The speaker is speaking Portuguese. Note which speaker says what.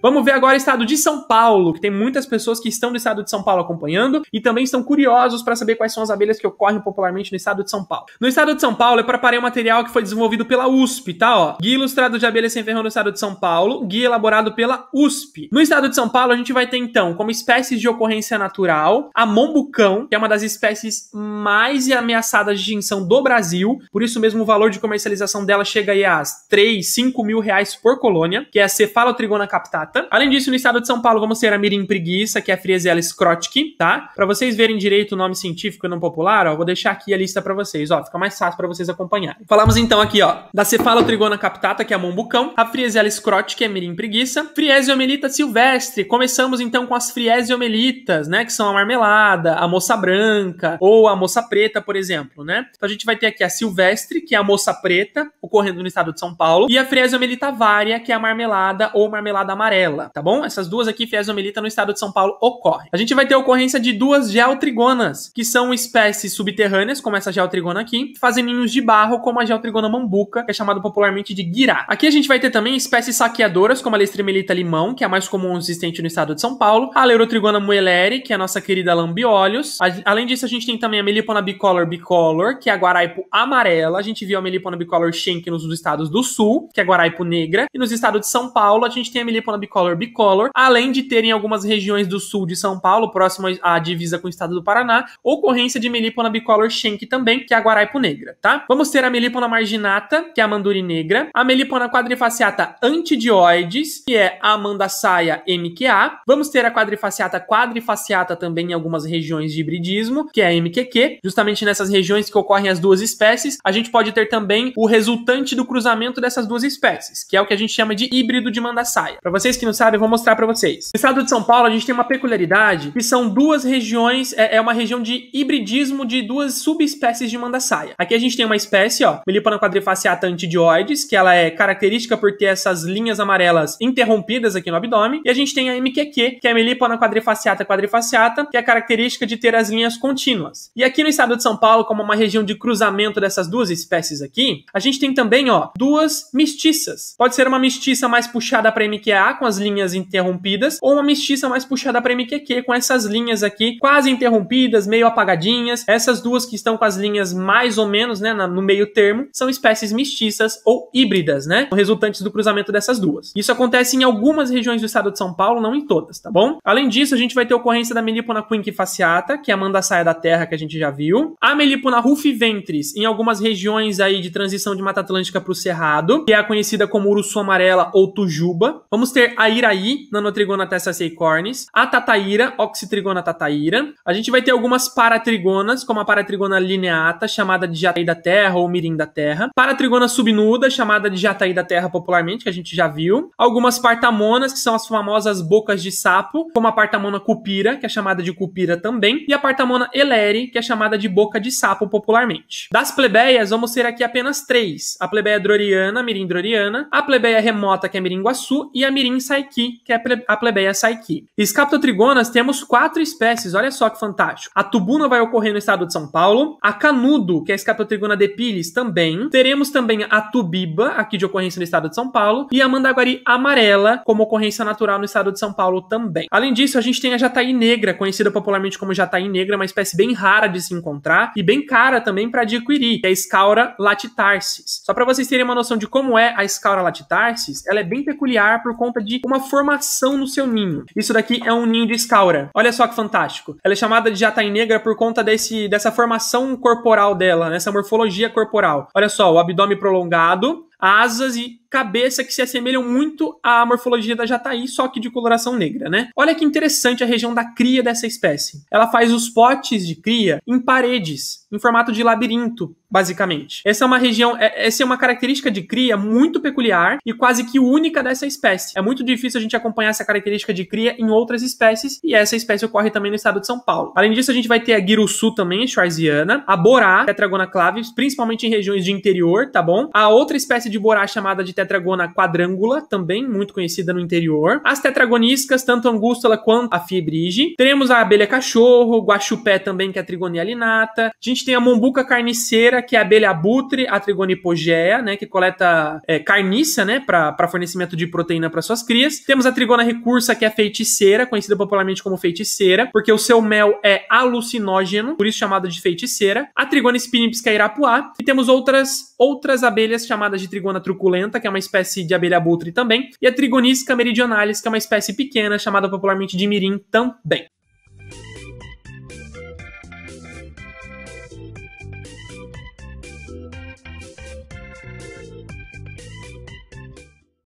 Speaker 1: Vamos ver agora o estado de São Paulo, que tem muitas pessoas que estão do estado de São Paulo acompanhando e também estão curiosos para saber quais são as abelhas que ocorrem popularmente no estado de São Paulo. No estado de São Paulo, eu preparei um material que foi desenvolvido pela USP, tá? Ó, Guia Ilustrado de Abelhas Sem Ferrão no estado de São Paulo, guia elaborado pela USP. No estado de São Paulo, a gente vai ter então, como espécies de ocorrência natural, a mombucão, que é uma das espécies mais ameaçadas de extinção do Brasil, por isso mesmo o valor de comercialização dela chega aí a 3, 5 mil reais por colônia, que é a Cefalotrigona captata Além disso, no estado de São Paulo, vamos ter a mirim preguiça, que é a Friesella scrotki, tá? Para vocês verem direito o nome científico e não popular, ó, vou deixar aqui a lista para vocês, ó, fica mais fácil para vocês acompanharem. Falamos então aqui, ó, da cefalotrigona captata, que é a mombucão, a Friesella scrotki, que é a mirim preguiça, omelita silvestre. Começamos então com as omelitas, né, que são a marmelada, a moça branca ou a moça preta, por exemplo, né? Então a gente vai ter aqui a silvestre, que é a moça preta, ocorrendo no estado de São Paulo, e a omelita varia, que é a marmelada ou marmelada amarela tá bom? Essas duas aqui, Fiesomelita, no estado de São Paulo, ocorrem. A gente vai ter ocorrência de duas geotrigonas, que são espécies subterrâneas, como essa geotrigona aqui, que fazem ninhos de barro, como a geotrigona mambuca, que é chamada popularmente de guirá. Aqui a gente vai ter também espécies saqueadoras, como a Lestremelita limão, que é a mais comum existente no estado de São Paulo, a Leurotrigona muelleri, que é a nossa querida lambiolhos. Além disso, a gente tem também a Melipona bicolor bicolor, que é a guaraipo amarela. A gente viu a Melipona bicolor shank nos estados do sul, que é a guaraipo negra, e nos estados de São Paulo a gente tem a Melipona bicolor tricolor bicolor, além de ter em algumas regiões do sul de São Paulo, próximo à divisa com o estado do Paraná, ocorrência de Melipona bicolor schenck também, que é a guaraipo negra, tá? Vamos ter a Melipona marginata, que é a manduri negra, a Melipona quadrifaciata antidioides, que é a mandassaia MQA, vamos ter a quadrifaciata quadrifaciata também em algumas regiões de hibridismo, que é a MQQ, justamente nessas regiões que ocorrem as duas espécies, a gente pode ter também o resultante do cruzamento dessas duas espécies, que é o que a gente chama de híbrido de mandassaia. Para vocês que não sabem, eu vou mostrar para vocês. No estado de São Paulo, a gente tem uma peculiaridade, que são duas regiões, é, é uma região de hibridismo de duas subespécies de mandaçaia. Aqui a gente tem uma espécie, ó, Melipona quadrifaciata antidioides, que ela é característica por ter essas linhas amarelas interrompidas aqui no abdômen, e a gente tem a MQQ, que é a Melipona quadrifaciata quadrifaciata, que é característica de ter as linhas contínuas. E aqui no estado de São Paulo, como uma região de cruzamento dessas duas espécies aqui, a gente tem também, ó, duas mestiças. Pode ser uma mestiça mais puxada para MQA com umas linhas interrompidas, ou uma mestiça mais puxada para MQQ, com essas linhas aqui quase interrompidas, meio apagadinhas. Essas duas que estão com as linhas mais ou menos, né, no meio termo, são espécies mestiças ou híbridas, né, resultantes do cruzamento dessas duas. Isso acontece em algumas regiões do estado de São Paulo, não em todas, tá bom? Além disso, a gente vai ter ocorrência da Melipona quinquefasciata, que é a mandaçaia da terra que a gente já viu, a Melipona rufiventris em algumas regiões aí de transição de Mata Atlântica para o Cerrado, que é conhecida como uruçu amarela ou tujuba. Vamos ter a Iraí, nanotrigona Tessaceae a Tataíra, oxitrigona Tataíra. A gente vai ter algumas paratrigonas, como a paratrigona lineata, chamada de jataí da terra ou mirim da terra. Paratrigona subnuda, chamada de jataí da terra popularmente, que a gente já viu. Algumas partamonas, que são as famosas bocas de sapo, como a partamona cupira, que é chamada de cupira também, e a partamona eleri, que é chamada de boca de sapo popularmente. Das plebeias, vamos ter aqui apenas três: a plebeia droriana, mirim droriana, a plebeia remota, que é mirim guaçu, e a mirim Saiki, que é a plebeia Saiki. Escaptotrigonas temos quatro espécies, olha só que fantástico. A tubuna vai ocorrer no estado de São Paulo, a canudo, que é a Escaptotrigona depilis, também. Teremos também a tubiba, aqui de ocorrência no estado de São Paulo, e a mandaguari amarela, como ocorrência natural no estado de São Paulo também. Além disso, a gente tem a jataí negra, conhecida popularmente como jataí negra, uma espécie bem rara de se encontrar e bem cara também para adquirir, que é a Escaura latitarsis. Só para vocês terem uma noção de como é a Escaura latitarsis, ela é bem peculiar por conta de uma formação no seu ninho. Isso daqui é um ninho de escaura. Olha só que fantástico. Ela é chamada de jataí negra por conta desse, dessa formação corporal dela, nessa né? morfologia corporal. Olha só, o abdômen prolongado, asas e cabeça que se assemelham muito à morfologia da jataí, só que de coloração negra, né? Olha que interessante a região da cria dessa espécie. Ela faz os potes de cria em paredes, em formato de labirinto, basicamente. Essa é uma região, é, essa é uma característica de cria muito peculiar e quase que única dessa espécie. É muito difícil a gente acompanhar essa característica de cria em outras espécies e essa espécie ocorre também no estado de São Paulo. Além disso, a gente vai ter a guiruçu também, schwarziana, a borá, tetragona clavis, principalmente em regiões de interior, tá bom? A outra espécie de borá chamada de tetragona quadrângula, também muito conhecida no interior. As tetragoniscas, tanto a angústula quanto a fibrige. Teremos a abelha cachorro, guaxupé também, que é a trigonia linata. A gente tem a mombuca carniceira, que é a abelha abutre, a trigonipogea, né, que coleta é, carniça, né, para fornecimento de proteína para suas crias. Temos a trigona recursa, que é feiticeira, conhecida popularmente como feiticeira, porque o seu mel é alucinógeno, por isso chamada de feiticeira. A trigona spinips, que é irapuá. E temos outras, outras abelhas chamadas de trigona truculenta, que é é uma espécie de abelha-abutre também, e a trigonisca meridionalis que é uma espécie pequena chamada popularmente de mirim também.